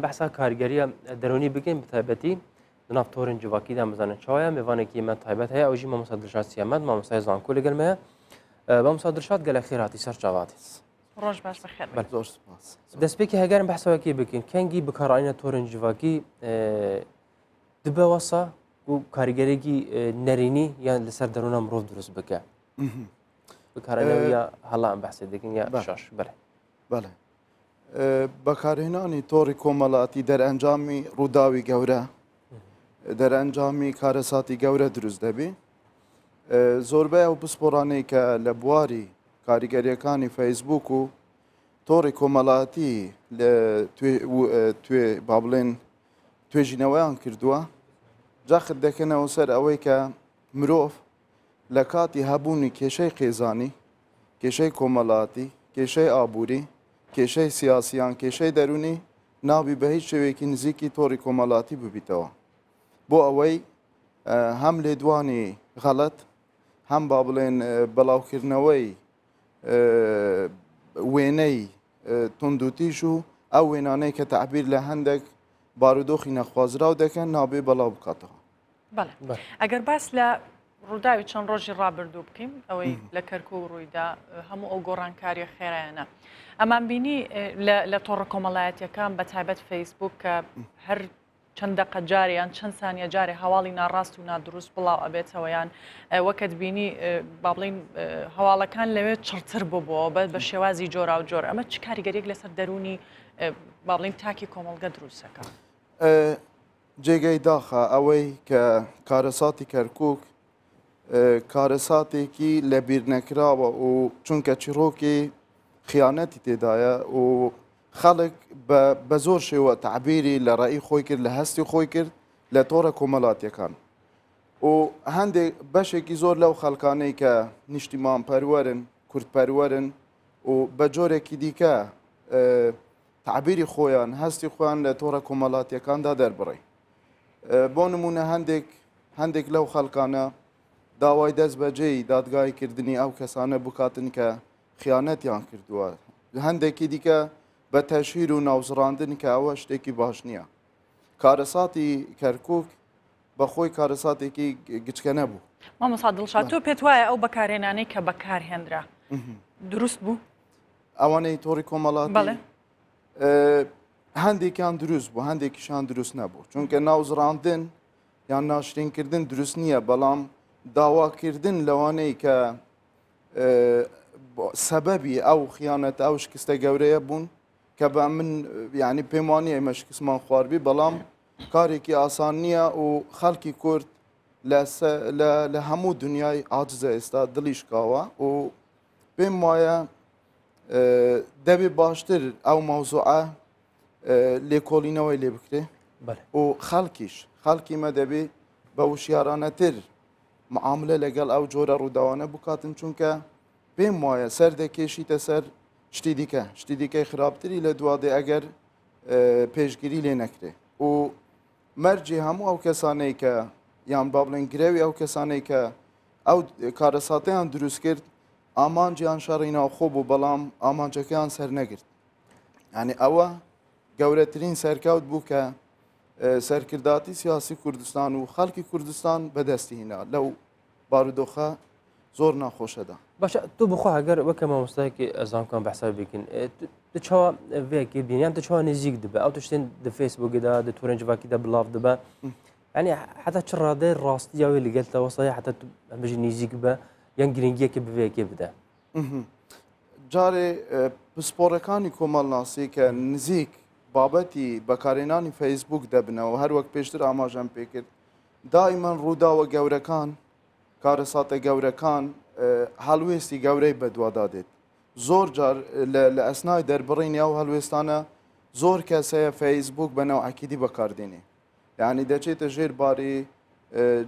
بحث کارگری درونی بگیم به تایبتی ناف تورن جواکی دام زن چایا میوانه کی من تایبت های اوجی ما مصدر شات سیامت ما مصدر زان کل گل مه با شات گل خیراتی سر چواتی روش باش بخیر بله زور سپاس دست بکی هگرم بحث کی بگیم کنگی بکاراین تورن جواکی دبه واسا و کارگری نرینی یا لسر درون امرو درست بکه بکاراین یا حالا ام بحث دیگه یا بله. شاش بله بله بەکارهێنانی تۆڕی کۆمەڵاتی دەرەنجامی ڕووداوی گەورە دەرەنجامی کارەساتی گەورە دروست دەبی زۆربەی ئەو پسپۆرانەی کە لە بواری کاریگەریەکانی فەیسبوک و تۆڕی کۆمەڵاتی توێ با بڵێن توێژینەوەیان کردووە جاخت دەکەنەوە سەر ئەوەی کە مرۆڤ لە کاتی هەبوونی کێشەی قێزانی کێشەی کۆمەڵاتی کێشەی ئابووری کێشەی سیاسیان کێشەی دەرونی ناوی بە هیچ شێوێکی نزیکی تۆری کۆمەڵاتی ببیتەوە بۆ ئەوەی هەم لێدوانی غەڵەت هەم با بڵێن بەڵاوکردنەوەی وێنەی تونندوتیش و ئەو وێنانەی کە تعبیر لە هەندێک بارودۆخی نەخوازراو دەکەن نابێ بەڵاو بکاتەوە ئەگەر باس لە ڕووداوی چەند ڕۆژی ڕابردوو بکەین ئەوەی لە کەرکۆ و ڕوویدا هەموو ئەو گۆڕانکاری خێرایانە. ئەمان بینی لە تۆڕە کۆمەڵایەتەکان بە تایبەت فەیسبوک کە هەر چەند دقە جاریان چەند سانیە جارێ هەواڵی ناڕاست و نادروست بڵاو ئەبێتەوەیان وەکەت بینی باڵین هەواڵەکان لەوێ چڕتر ببەوە بە بە شێوازی جۆرا و جۆر ئەمە چ کاریگەرێک لەسەر دەرونی باڵین تاکی کۆمەڵگە دروستەکە. جێگەی داخە ئەوەی کە کارەساتی کەرکک کارەساتێکی لەبیرنەکراوە و چونکە چیرۆکی خیانەتی تێدایە و خەڵک بە زۆر شێوە تعبیری لە ڕێی خۆی کرد لە هەستی خۆی کرد لە تۆرە کۆمەڵاتیەکان و هەندێک بەشێکی زۆر لەو خەڵکانەی کە نیشتیمان پەروەرن کورتپەروەرن و بە جۆرێکی دیکە تعبیری خۆیان هەستی خۆیان لە تۆرە کۆمەڵاتیەکاندا دەربڕی بۆ نمونە هەندێک هەندێک لەو خەڵکانە داوای دەست بەجێی دادگای کردننی ئەو کەسانە بکاتن کە خیانەتیان کردووە هەندێکی دیکە بە تەشیر و ناوزڕاندن کە ئەوە شتێکی باش نییە کارەساتی کەرکک بەخۆی کارەساتێکی گچکەنە بوو مامەسا دڵشات تۆ پێت وایە ئەو بەکارێنانەی کە بەکارهێنرا دروست بوو ئەوانەی تۆری کۆمەڵات بڵێ هەندێکیان دروست بوو هەندێکیشان دروست نەبوو چونکە ناوزڕاندن یان ناشرینکردن دروست نییە بەڵام داواکردن لەوانەی کە سەبەبی ئەو خیانەت ئەو شکستە گەورەیە بوون کە بە من یعنی پێم وانی ئەمە شکسمان خواردبی بەڵام کارێکی ئاسان نییە و خەڵکی کورد لە هەموو دنیای ئاجزە ئێستا دڵیشکاوە و پێم وایە دەبێ باشتر ئەو مەوزوعە لێکۆڵینەوەی لێ بکرێ و خەڵکیش خەڵکی مە دەبێ بە وشیارانەتر معاملە لەگەڵ ئەو جۆرە ڕووداوانە بکاتن چونکە پێم وایە سەر دەکێشیتە سەر شتی دیکە شتی دیکەی خراپتری لە دوادێ ئەگەر پێشگیری لێ نەکرێ و مەرجی هەموو ئەو کەسانەی کە یان با بڵێن گرێوی ئەو کەسانەی کە ئەو کارەساتیان دروست کرد ئامانجییان شەڕی ناوخۆ بوو بەڵام ئامانجەکەیان سەر نەگرت ینی ئەوە گەورەترین سەرکەوت بوو کە سەرکرداتی سیاسی کوردستان و خەڵکی کوردستان بەدەستیهینا لەو بارودۆخە زۆر ناخۆشەدا باشە تو بخوا ئەگەر وەکە مامۆستایکی ئەزانکان بەحسا بکەین چاوا بێکی بینیان تە چاوان نزیک دەبە ئەو تشتێن دە فیسبوکدا دە تورنجڤاکیدا بڵاو دەبە ئەنی حتا چ ڕادەی ڕاستیاوی لەگەل تەوەسای حتا ئەمەژی نزیک بە یان گرنگیەکە بوێکی بدە جارێ پسپۆڕەکانی کۆمەڵ ناسی کە نزیک بابەتی بەکارێنانی فەیسبوک دەبنەوە هەر وەک پێشتر ئاماژەم پێکرد دائیمان ڕووداوە گەورەکان کارە ساتە گەورەکان هەلوێستی گەورەی بەدووادادێت زۆر جار لە ئەسنای دەربڕینیا و هەلوێستانە زۆر کەسەیە فەیسبوک بەنەو ئەکیدی بەکاردێنێ یعنی دەچێتە ژێر باری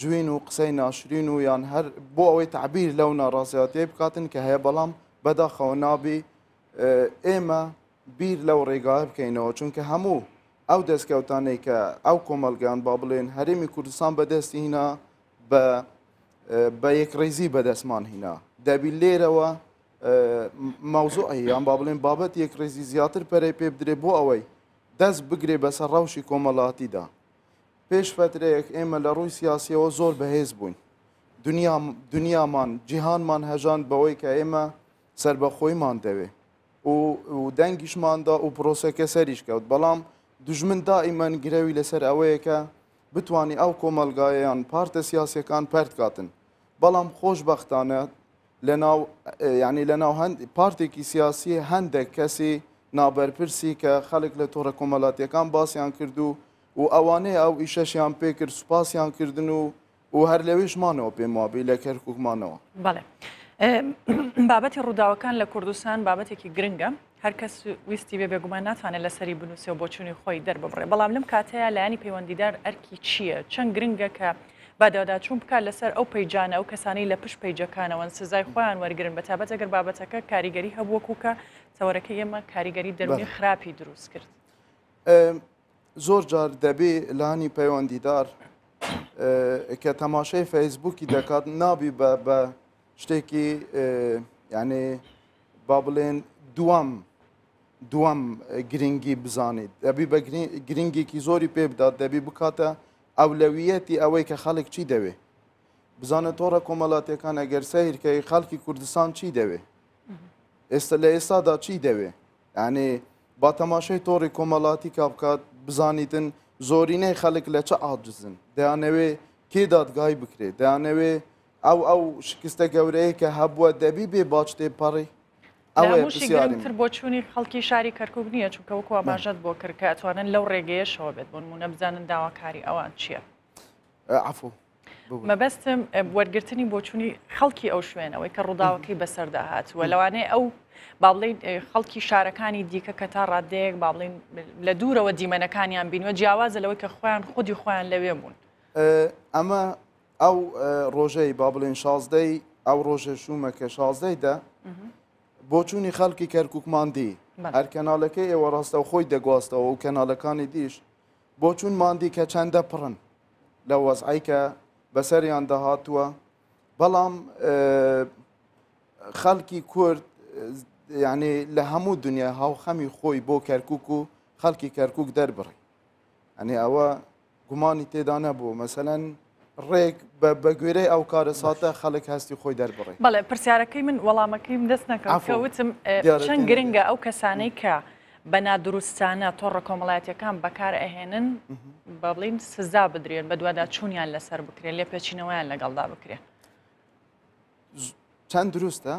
جوین و قسەی ناشرین و یان هەر بۆ ئەوەی تعبیر لەو ناڕاستیاتێ بکاتن کە هەیە بەڵام بەداخەوە نابی ئێمە بیر لەو ڕێگاه بکەینەوە چونکە هەموو ئەو دەستکەوتانەی کە ئەو کۆمەلگەیان با بڵێن هەرێمی کوردستان بەدەستی هینا بە بە یەکڕێزی بەدەستمان هینا دەبی لێرەوە مەوزوع یان با بڵێن بابەت یەکڕێزی زیاتر پەرەی پێ بدرێ بۆ ئەوەی دەست بگرێ بەسەر ڕەوشی کۆمەڵاتیدا پێش فترەیەک ئێمە لە ڕووی سیاسیەوە زۆر بەهێز بووین دنیامان جیهانمان هەژان بەوەی کە ئێمە سربەخۆیمان دەوێت و دەنگیشماندا و پرۆسەکە سەریش کەوت بەڵام دژمن دائیمەن گرەوی لەسەر ئەوەیەکە بتانی ئەو کۆمەلگایەیان پارتە سیاسەکان پرتکاتن بەڵام خۆشببختانە لە ناو یعنی لە ناو هەند پارتێکی سیاسی هەندێک کەسی نابەرپرسی کە خەڵک لە تۆڕە کۆمەڵاتیەکان باسییان کردو و ئەوانەیە ئەو ئیشەشیان پێ کرد سوپاسیان کردن و و هەر لەویشمانەوە پێم وابی لە کەرککمانەوە. بەڵێ. بابەتی ڕووداوەکان لە کوردستان بابەتێکی گرنگە هەر کەس ویستی بێ بێگومان ناتوانێت لەسەری بنووسێ و بۆچوونی خۆی دەربڕێ بەڵام لەم کاتەیە لایانی پەیوەندیدار ئەرکی چییە چەند گرنگە کە باداداچوون بکات لەسەر ئەو پەیجانە و کەسانی لە پشت پەیجەکانەوەن سزای خۆیان وەرگن بە تابەتەگەر بابەتەکە کاریگەری هەبووەکوکە چەوەرەکە ئێمە کاریگەری دەرونی خراپی دروست کرد زۆر جار دەبێ لانی پەیوەندیدار کە تەماشای فەیسبووکی دەکات نابی بە شتێکی یعنی با بڵێن دوام دوام گرنگی بزانیت دەبی بە گرنگێکی زۆری پێ بدات دەبی بکاتە ئەولەویەتی ئەوەی کە خەڵک چی دەوێ بزانێت تۆڕە کۆمەڵاتەکان ئەگەر سەیرکەی خەڵکی کوردستان چی دەوێ ئێستا لە ئێستادا چی دەوێ یعنی با تەماشای تۆڕی کۆمەڵاتی کا بکات بزانیتن زۆرینەی خەڵک لە چه ئاجزن دەیانەوێ کێ دادگای بکرێت دەیانەوێ ئەو ئەو شکستە گەورەیە کە هەبووە دەبی بێ باش تێپەڕی ئەوتر بۆ چوونی خەڵکی شاری کەرکک نییە چونکە وکو ئاماژەت بۆ کرکە ئەتوانن لەو ڕێگەیەشەوە بێت بۆن مونە بزانن داواکاری ئەوان چییە؟ عفو. مەبەستم وەرگرتنی بۆچوونی خەڵکی ئەو شوێنەوەی کە ڕووداوەکەی بەسەردا هاتووە لەوانەیە ئەو با بڵین خەڵکی شارەکانی دیکە کە تا ڕادەیەک با بڵین لە دوورەوە دیمەنەکانیان بینوە جیاوازە لەوەی کە خۆیان خودی خۆیان لەوێ بوون ئەمە ئەو ڕۆژەی با بڵێن شازدەی ئەو ڕۆژە شومەکە شازدەیدا بۆ چوونی خەڵکی کەرککماندی هەر کەناالەکەی ئێوە ڕاستە و خۆی دەگواستەوە و کەناالەکانی دیش بۆ چون ماندی کە چەندە پڕن لە وەزعی کە بەسەریان داهاتووە بەڵام خەڵکی کورد یعنی لە هەموو دنیا هاوخەمی خۆی بۆ کەرکک و خەڵکی کەرکک دەربڕی ئەنی ئەوە گومانی تێدا نەبوو مەسەەن ڕێک بە گوێرەی ئەو کارە ساتە خەڵک هەستی خۆی دەربڕێ بەڵێ پرسیارەکەی من وەڵامەکەیم دەست نەکەوتم چەند گرنگە ئەو کەسانەی کە بە نادروستانە تۆڕە کۆمەڵایەتەکان بەکار ئەهێنن بەڵین سزا بدرێن بە دووادا چوونیان لەسەر بکرێن لێ پێچینەوەیان لەگەڵدا بکرێن چەند دروستە؟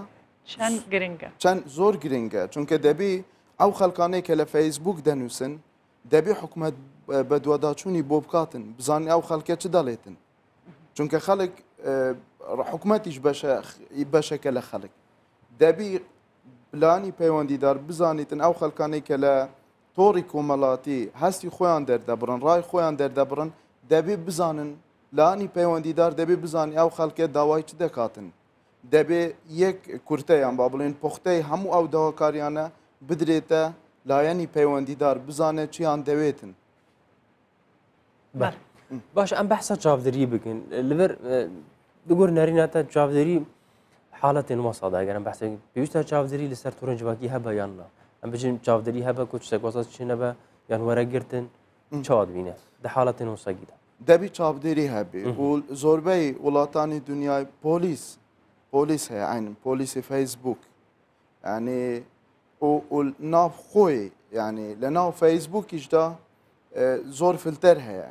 چەند گرنگە چەند زۆر گرنگە چونکە دەبی ئەو خەڵکانەی کە لە فەیسبوک دەنووسن دەبی حکومت بە دوواداچوونی بۆ بکاتن بزانانی ئەو خەڵکە چ دەڵێتن چونکە خەڵک حکوومەتیش بەشەکە لە خەڵک دەبی پلانی پەیوەندیدار بزانیتن ئەو خەلکانی کە لە تۆری کۆمەڵاتی هەستی خۆیان دەردەبرن ڕای خۆیان دەردەبرن دەبێ بزانن لانی پەیوەندیدار دەبێ بزانانی ئەو خەڵکە داوای چ دەکاتن دەبێ یەک کورتەیان با بڵێن پوختەی هەموو ئەو داواکاریانە بدرێتە لایەنی پەیوەندیدار بزانێت چیان دەوێتن. بله. باش ئەم بەحسە چاودری بکەن لەبەر دگۆر نەریناتە چاودری حالەتێن وەساداگەرم بەس پێویستە چاودری لەسەر تورنجباکی هەبە یاننا ئەم بچین چاودری هەبە کچتێک وەسە چینەبە یان وەرەگرتن چاوات بینە دە حالەتێن وسەگیدا دەبی چاودێری هەبێ و زۆربەی وڵاتانی دنیای پۆلیس پۆلیس هەیە ئاینم پۆلیسی فەیسبوک ینی ناف خۆی ینی لە ناو فەیسبوکیشدا زۆر فلتەر هەیە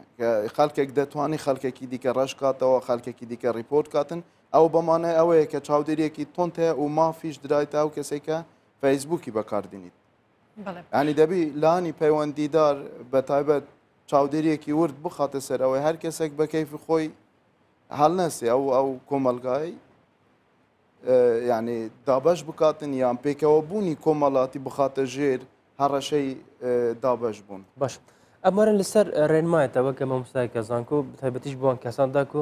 خەکێک دەتوانانی خەکێکی دیکە ڕش کاتەوە خەکێکی دیکە ریپۆرت کاتن ئەو بەمانە ئەوەیە کە چاودێریەکی تۆنت هەیە و مافیش درایتە ئەو کەسێکە فەیسبووکی بەکاردنیت ینی دەبی لانی پەیوەندیدار بە تایبەت چاودێریەکی ورد بخاتە سەر ئەوەی هەر کەسێک بە کەیف خۆی هەڵ نەسی ئەو ئەو کۆمەلگای ینی دابش بکاتن یان پێکەوە بوونی کۆمەڵاتی بخاتە ژێر هەڕەشەی دابش بوون باش. ئەمارە لەسەر ڕێنمایە تەوەکە مە مستای کەزانکۆ تایبەتیش بووان کەساندا کو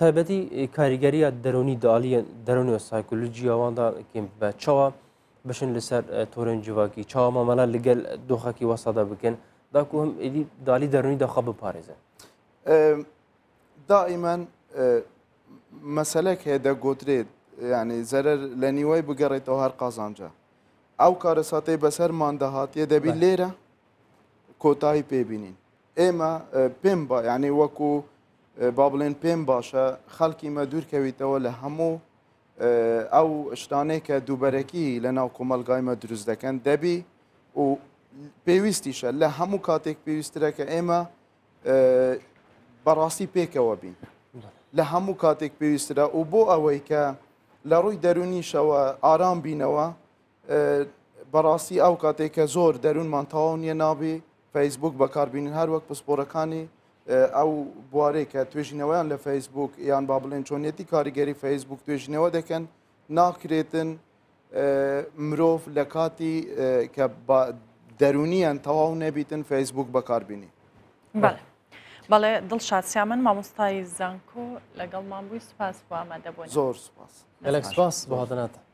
تایبەتی کاریگەریە دەرونی داڵیە دەرونی و سایکللوجییاواندا بە چاوە بشن لەسەر تۆرن جوواکی چاوە مامەلا لەگەل دۆخەکی وەسەدا بکەن داکو هم ئیدی دالی دەرونی داخە بپارێزە دائیمان مەسلەک هەیە دەگوترێت ینی زەرەر لە نیوەی بگەڕێتەوە هەر قازانجا ئەو کارە ساتەی بەسەر مادەهاتیە دەبی لێرە کۆتایی پێبینین ئێمە پێم با یعنی وەکو با بڵێن پێم باشە خەڵکیمە دوورکەویتەوە لە هەموو ئەو شتانێک کە دووبەرەکی لە ناو کۆمەلگایمە دروست دەکەن دەبی و پێویستیشە لە هەموو کاتێک پێویسترەکە ئێمە بەڕاستی پێکەوە بین لە هەموو کاتێک پێویسترە و بۆ ئەوەی کە لە ڕووی دەرونیشەوە ئارام بینەوە بەڕاستی ئەو کاتێک کە زۆر دەروونمان تاوانە نابی فەیسبوک بەکاربیین هەر وەک پسپۆرەکانی ئەو بوارەی کە توێژینەوەیان لە فەیسبوک یان با بڵێن چۆنیەتی کاریگەری فەیسبوک توێژینەوە دەکەن ناکرێتن مرۆڤ لە کاتی کە دەرونیان تەواو نەبیتن فەیسبوک بەکاربیینی بەڵێ دڵشاتسیا من مامۆستای زانکۆ لەگەڵمان بووی سوپاس بۆ ئامادەبوون زۆر سوپاس لە سوپاس بەهادناتە